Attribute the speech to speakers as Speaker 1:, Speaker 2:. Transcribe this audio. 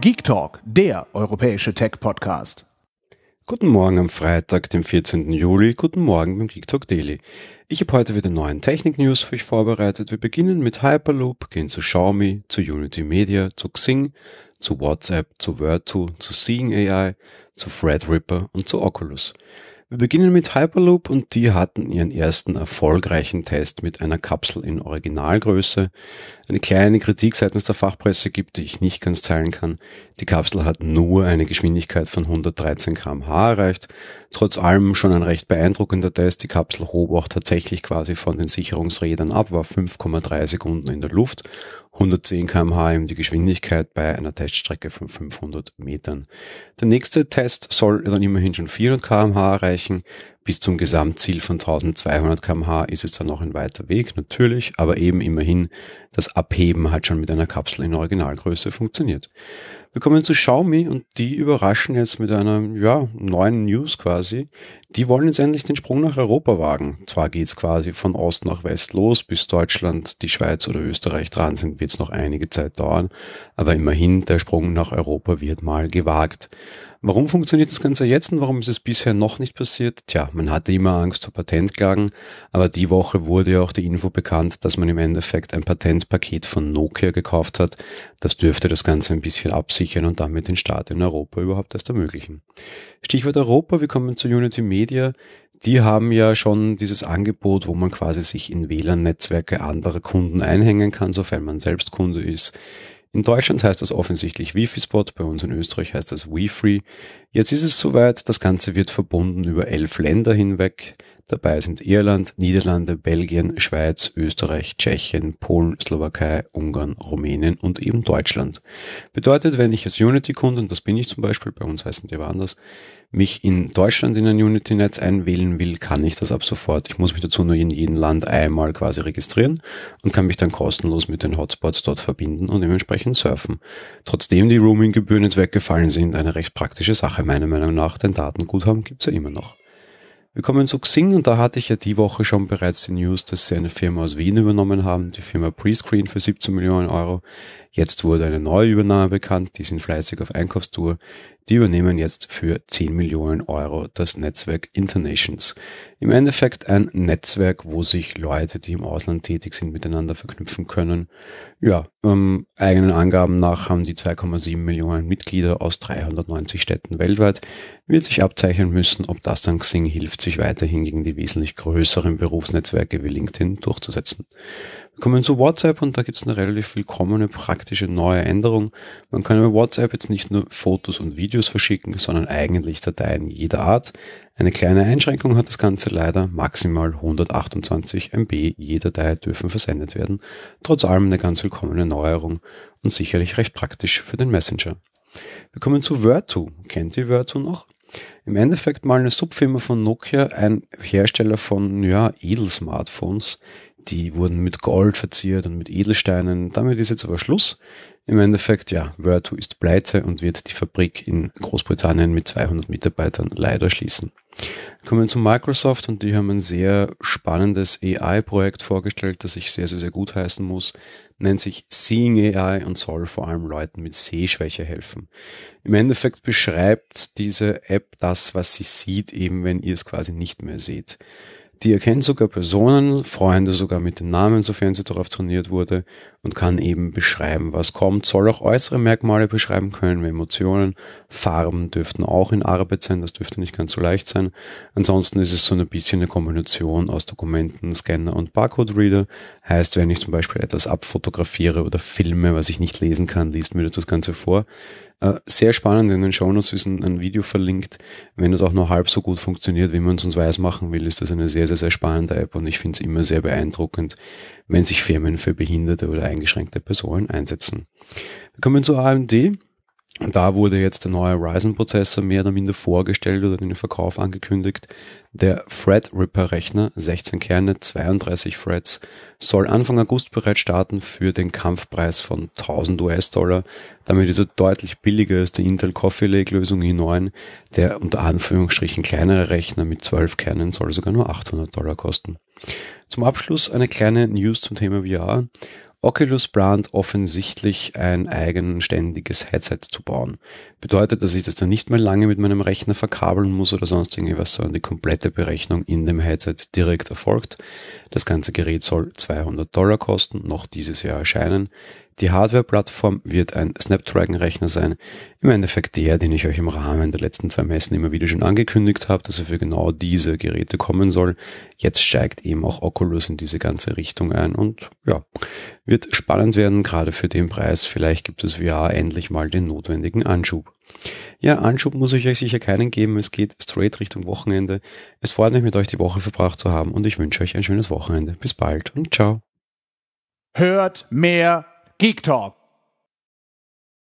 Speaker 1: Geek Talk, der europäische Tech-Podcast. Guten Morgen am Freitag, dem 14. Juli. Guten Morgen beim Geek Talk Daily. Ich habe heute wieder neuen Technik-News für euch vorbereitet. Wir beginnen mit Hyperloop, gehen zu Xiaomi, zu Unity Media, zu Xing, zu WhatsApp, zu Vertu, zu Seeing AI, zu Threadripper und zu Oculus. Wir beginnen mit Hyperloop und die hatten ihren ersten erfolgreichen Test mit einer Kapsel in Originalgröße. Eine kleine Kritik seitens der Fachpresse gibt, die ich nicht ganz teilen kann. Die Kapsel hat nur eine Geschwindigkeit von 113 kmh erreicht. Trotz allem schon ein recht beeindruckender Test. Die Kapsel hob auch tatsächlich quasi von den Sicherungsrädern ab, war 5,3 Sekunden in der Luft 110 km/h um die Geschwindigkeit bei einer Teststrecke von 500 Metern. Der nächste Test soll dann immerhin schon 400 km/h erreichen. Bis zum Gesamtziel von 1200 km/h ist es dann noch ein weiter Weg, natürlich, aber eben immerhin das Abheben hat schon mit einer Kapsel in Originalgröße funktioniert. Wir kommen zu Xiaomi und die überraschen jetzt mit einer ja, neuen News quasi. Die wollen jetzt endlich den Sprung nach Europa wagen. Zwar geht's quasi von Ost nach West los, bis Deutschland, die Schweiz oder Österreich dran sind, wird's noch einige Zeit dauern, aber immerhin der Sprung nach Europa wird mal gewagt. Warum funktioniert das Ganze jetzt und warum ist es bisher noch nicht passiert? Tja, man hatte immer Angst vor Patentklagen, aber die Woche wurde ja auch die Info bekannt, dass man im Endeffekt ein Patentpaket von Nokia gekauft hat. Das dürfte das Ganze ein bisschen absichern und damit den Start in Europa überhaupt erst ermöglichen. Stichwort Europa, wir kommen zu Unity Media. Die haben ja schon dieses Angebot, wo man quasi sich in WLAN-Netzwerke anderer Kunden einhängen kann, sofern man selbst Kunde ist. In Deutschland heißt das offensichtlich Wi-Fi-Spot, bei uns in Österreich heißt das WeFree. Jetzt ist es soweit, das Ganze wird verbunden über elf Länder hinweg. Dabei sind Irland, Niederlande, Belgien, Schweiz, Österreich, Tschechien, Polen, Slowakei, Ungarn, Rumänien und eben Deutschland. Bedeutet, wenn ich als Unity-Kunde, und das bin ich zum Beispiel, bei uns heißen die anders, mich in Deutschland in ein Unity-Netz einwählen will, kann ich das ab sofort. Ich muss mich dazu nur in jedem Land einmal quasi registrieren und kann mich dann kostenlos mit den Hotspots dort verbinden und dementsprechend surfen. Trotzdem die Roaming-Gebühren jetzt weggefallen sind, eine recht praktische Sache meiner Meinung nach, den Datenguthaben gibt es ja immer noch. Wir kommen zu Xing und da hatte ich ja die Woche schon bereits die News, dass sie eine Firma aus Wien übernommen haben, die Firma Prescreen für 17 Millionen Euro. Jetzt wurde eine neue Übernahme bekannt, die sind fleißig auf Einkaufstour. Die übernehmen jetzt für 10 Millionen Euro das Netzwerk Internations. Im Endeffekt ein Netzwerk, wo sich Leute, die im Ausland tätig sind, miteinander verknüpfen können. Ja, ähm, eigenen Angaben nach haben die 2,7 Millionen Mitglieder aus 390 Städten weltweit. Wird sich abzeichnen müssen, ob das dann Xing hilft, sich weiterhin gegen die wesentlich größeren Berufsnetzwerke wie LinkedIn durchzusetzen. Wir kommen zu WhatsApp und da gibt es eine relativ willkommene praktische neue Änderung. Man kann über WhatsApp jetzt nicht nur Fotos und Videos Videos verschicken, sondern eigentlich Dateien jeder Art. Eine kleine Einschränkung hat das Ganze leider. Maximal 128 MB jeder Datei dürfen versendet werden. Trotz allem eine ganz willkommene Neuerung und sicherlich recht praktisch für den Messenger. Wir kommen zu Virtu. Kennt ihr Virtu noch? Im Endeffekt mal eine Subfirma von Nokia, ein Hersteller von ja, Edel-Smartphones, die wurden mit Gold verziert und mit Edelsteinen. Damit ist jetzt aber Schluss. Im Endeffekt, ja, Virtu ist pleite und wird die Fabrik in Großbritannien mit 200 Mitarbeitern leider schließen. Kommen wir zu Microsoft und die haben ein sehr spannendes AI-Projekt vorgestellt, das ich sehr, sehr, sehr gut heißen muss. Nennt sich Seeing AI und soll vor allem Leuten mit Sehschwäche helfen. Im Endeffekt beschreibt diese App das, was sie sieht, eben wenn ihr es quasi nicht mehr seht. Die erkennt sogar Personen, Freunde sogar mit dem Namen, sofern sie darauf trainiert wurde und kann eben beschreiben, was kommt, soll auch äußere Merkmale beschreiben können, wie Emotionen, Farben dürften auch in Arbeit sein, das dürfte nicht ganz so leicht sein. Ansonsten ist es so ein bisschen eine Kombination aus Dokumenten, Scanner und Barcode-Reader. Heißt, wenn ich zum Beispiel etwas abfotografiere oder filme, was ich nicht lesen kann, liest mir das Ganze vor. Äh, sehr spannend, in den Shownotes ist ein, Video verlinkt. Wenn das auch nur halb so gut funktioniert, wie man es uns weiß machen will, ist das eine sehr, sehr, sehr spannende App und ich finde es immer sehr beeindruckend, wenn sich Firmen für Behinderte oder eingeschränkte Personen einsetzen. Wir kommen zu AMD. Und da wurde jetzt der neue Ryzen-Prozessor mehr oder minder vorgestellt oder den Verkauf angekündigt. Der Threadripper-Rechner, 16 Kerne, 32 Threads, soll Anfang August bereits starten für den Kampfpreis von 1000 US-Dollar. Damit ist er deutlich billiger als die Intel Coffee Lake-Lösung i9. Der unter Anführungsstrichen kleinere Rechner mit 12 Kernen soll sogar nur 800 Dollar kosten. Zum Abschluss eine kleine News zum Thema VR. Oculus plant offensichtlich ein eigenständiges Headset zu bauen. Bedeutet, dass ich das dann nicht mehr lange mit meinem Rechner verkabeln muss oder sonst irgendwas, sondern die komplette Berechnung in dem Headset direkt erfolgt. Das ganze Gerät soll 200 Dollar kosten, noch dieses Jahr erscheinen. Die Hardware-Plattform wird ein Snapdragon-Rechner sein. Im Endeffekt der, den ich euch im Rahmen der letzten zwei Messen immer wieder schon angekündigt habe, dass er für genau diese Geräte kommen soll. Jetzt steigt eben auch Oculus in diese ganze Richtung ein und ja, wird spannend werden, gerade für den Preis. Vielleicht gibt es VR endlich mal den notwendigen Anschub. Ja, Anschub muss ich euch sicher keinen geben. Es geht straight Richtung Wochenende. Es freut mich, mit euch die Woche verbracht zu haben und ich wünsche euch ein schönes Wochenende. Bis bald und ciao. Hört mehr Geek Talk.